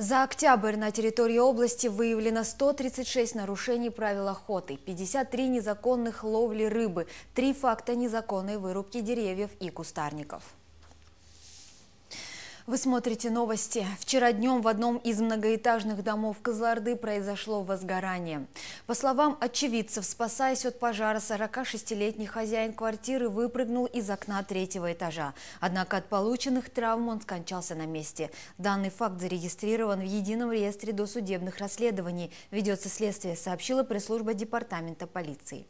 За октябрь на территории области выявлено 136 нарушений правил охоты, 53 незаконных ловли рыбы, три факта незаконной вырубки деревьев и кустарников. Вы смотрите новости. Вчера днем в одном из многоэтажных домов Козлорды произошло возгорание. По словам очевидцев, спасаясь от пожара, 46-летний хозяин квартиры выпрыгнул из окна третьего этажа. Однако от полученных травм он скончался на месте. Данный факт зарегистрирован в Едином реестре досудебных расследований. Ведется следствие, сообщила пресс-служба Департамента полиции.